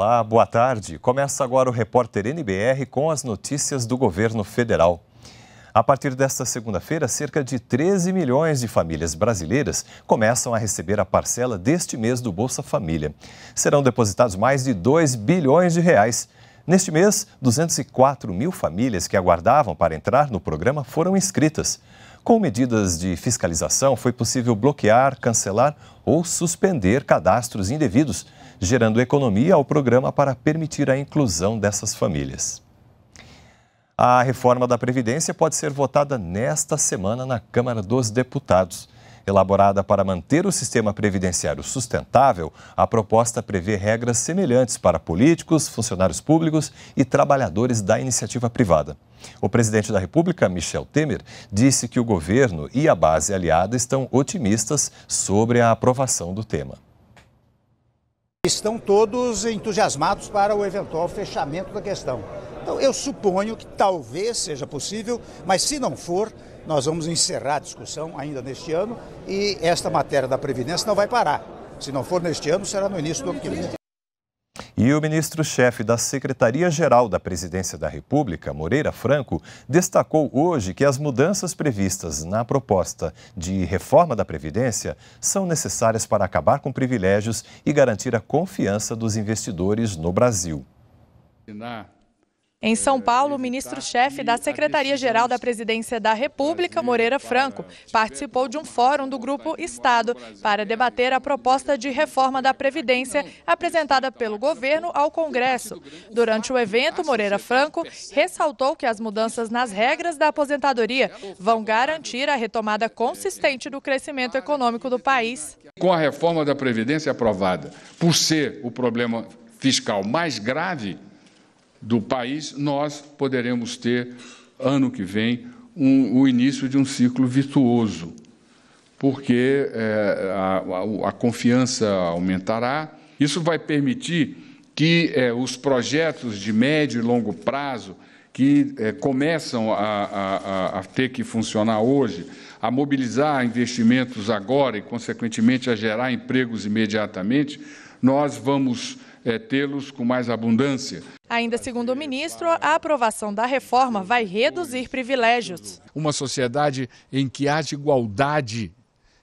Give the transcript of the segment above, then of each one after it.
Olá, boa tarde. Começa agora o repórter NBR com as notícias do governo federal. A partir desta segunda-feira, cerca de 13 milhões de famílias brasileiras começam a receber a parcela deste mês do Bolsa Família. Serão depositados mais de 2 bilhões de reais. Neste mês, 204 mil famílias que aguardavam para entrar no programa foram inscritas. Com medidas de fiscalização, foi possível bloquear, cancelar ou suspender cadastros indevidos, gerando economia ao programa para permitir a inclusão dessas famílias. A reforma da Previdência pode ser votada nesta semana na Câmara dos Deputados. Elaborada para manter o sistema previdenciário sustentável, a proposta prevê regras semelhantes para políticos, funcionários públicos e trabalhadores da iniciativa privada. O presidente da República, Michel Temer, disse que o governo e a base aliada estão otimistas sobre a aprovação do tema. Estão todos entusiasmados para o eventual fechamento da questão. Então, eu suponho que talvez seja possível, mas se não for, nós vamos encerrar a discussão ainda neste ano e esta matéria da Previdência não vai parar. Se não for neste ano, será no início do ano que vem. E o ministro-chefe da Secretaria-Geral da Presidência da República, Moreira Franco, destacou hoje que as mudanças previstas na proposta de reforma da Previdência são necessárias para acabar com privilégios e garantir a confiança dos investidores no Brasil. Em São é, Paulo, o tá ministro-chefe da Secretaria-Geral da Presidência da República, Moreira né? Franco, participou de um fórum do Grupo Estado para debater a proposta de reforma da Previdência apresentada é pelo governo ao Congresso. Durante o evento, Moreira Franco ressaltou que as mudanças nas é regras da aposentadoria vão né, garantir a retomada consistente do crescimento econômico do país. Com a reforma da Previdência aprovada, por ser o problema fiscal mais grave do país, nós poderemos ter, ano que vem, um, o início de um ciclo virtuoso, porque é, a, a, a, confiança aumentará. Isso vai permitir que é, os projetos de médio e longo prazo, que é, começam a, a ter que funcionar hoje, a mobilizar investimentos agora e, consequentemente, a gerar empregos imediatamente, nós vamos é, tê-los com mais abundância. Ainda segundo o ministro, a aprovação da reforma vai reduzir privilégios. Uma sociedade em que haja igualdade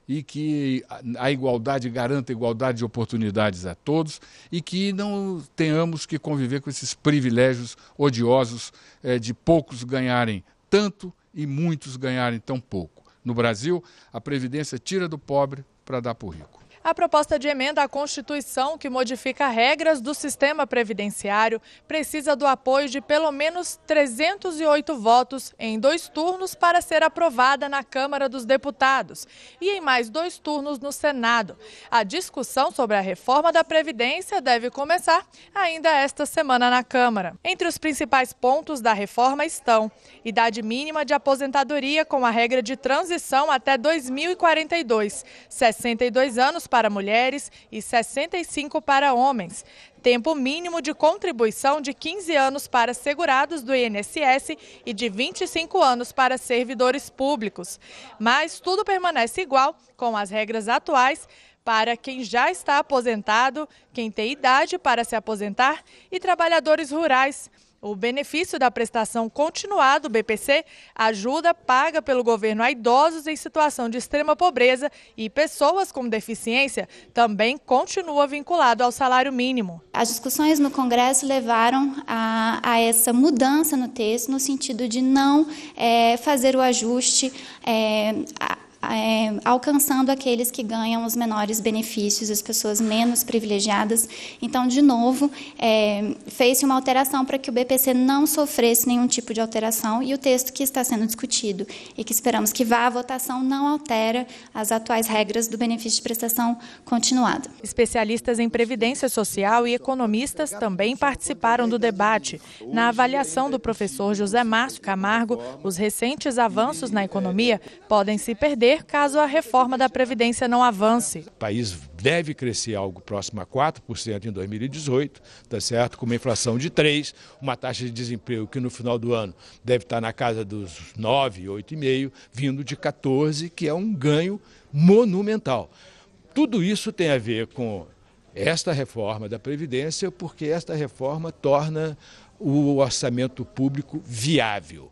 e que a igualdade garanta igualdade de oportunidades a todos e que não tenhamos que conviver com esses privilégios odiosos é, de poucos ganharem tanto e muitos ganharem tão pouco. No Brasil, a Previdência tira do pobre para dar para o rico. A proposta de emenda à Constituição, que modifica regras do sistema previdenciário, precisa do apoio de pelo menos 308 votos em dois turnos para ser aprovada na Câmara dos Deputados e em mais dois turnos no Senado. A discussão sobre a reforma da Previdência deve começar ainda esta semana na Câmara. Entre os principais pontos da reforma estão idade mínima de aposentadoria com a regra de transição até 2042, 62 anos para para mulheres e 65 para homens. Tempo mínimo de contribuição de 15 anos para segurados do INSS e de 25 anos para servidores públicos. Mas tudo permanece igual com as regras atuais para quem já está aposentado, quem tem idade para se aposentar e trabalhadores rurais. O benefício da prestação continuada do BPC ajuda paga pelo governo a idosos em situação de extrema pobreza e pessoas com deficiência também continua vinculado ao salário mínimo. As discussões no Congresso levaram a, a essa mudança no texto, no sentido de não é, fazer o ajuste é, é, alcançando aqueles que ganham os menores benefícios, as pessoas menos privilegiadas. Então, de novo, é, fez-se uma alteração para que o BPC não sofresse nenhum tipo de alteração e o texto que está sendo discutido e que esperamos que vá à votação não altera as atuais regras do benefício de prestação continuada. Especialistas em previdência social e economistas também participaram do debate. Na avaliação do professor José Márcio Camargo, os recentes avanços na economia podem se perder perder caso a reforma da Previdência não avance. O país deve crescer algo próximo a 4% em 2018, tá certo? com uma inflação de 3%, uma taxa de desemprego que no final do ano deve estar na casa dos 9%, 8,5%, vindo de 14%, que é um ganho monumental. Tudo isso tem a ver com esta reforma da Previdência, porque esta reforma torna o orçamento público viável.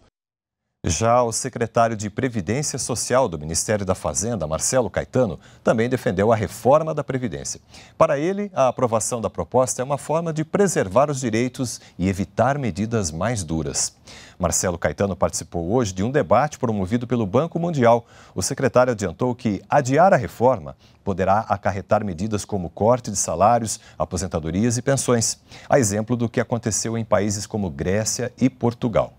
Já o secretário de Previdência Social do Ministério da Fazenda, Marcelo Caetano, também defendeu a reforma da Previdência. Para ele, a aprovação da proposta é uma forma de preservar os direitos e evitar medidas mais duras. Marcelo Caetano participou hoje de um debate promovido pelo Banco Mundial. O secretário adiantou que adiar a reforma poderá acarretar medidas como corte de salários, aposentadorias e pensões, a exemplo do que aconteceu em países como Grécia e Portugal.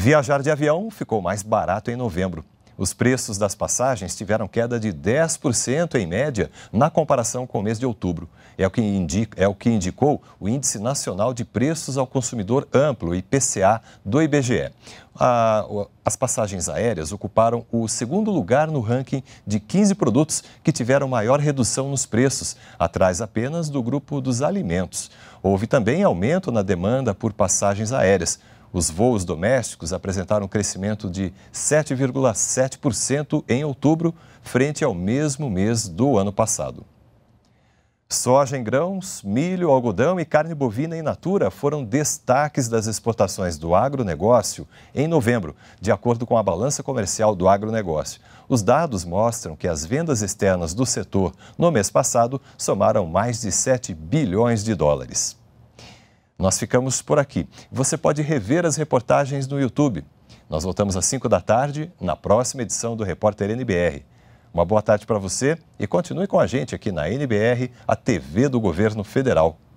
Viajar de avião ficou mais barato em novembro. Os preços das passagens tiveram queda de 10% em média na comparação com o mês de outubro. É o, que indica, é o que indicou o Índice Nacional de Preços ao Consumidor Amplo, IPCA, do IBGE. A, as passagens aéreas ocuparam o segundo lugar no ranking de 15 produtos que tiveram maior redução nos preços, atrás apenas do grupo dos alimentos. Houve também aumento na demanda por passagens aéreas. Os voos domésticos apresentaram um crescimento de 7,7% em outubro, frente ao mesmo mês do ano passado. Soja em grãos, milho, algodão e carne bovina in natura foram destaques das exportações do agronegócio em novembro, de acordo com a balança comercial do agronegócio. Os dados mostram que as vendas externas do setor no mês passado somaram mais de 7 bilhões de dólares. Nós ficamos por aqui. Você pode rever as reportagens no YouTube. Nós voltamos às 5 da tarde na próxima edição do Repórter NBR. Uma boa tarde para você e continue com a gente aqui na NBR, a TV do Governo Federal.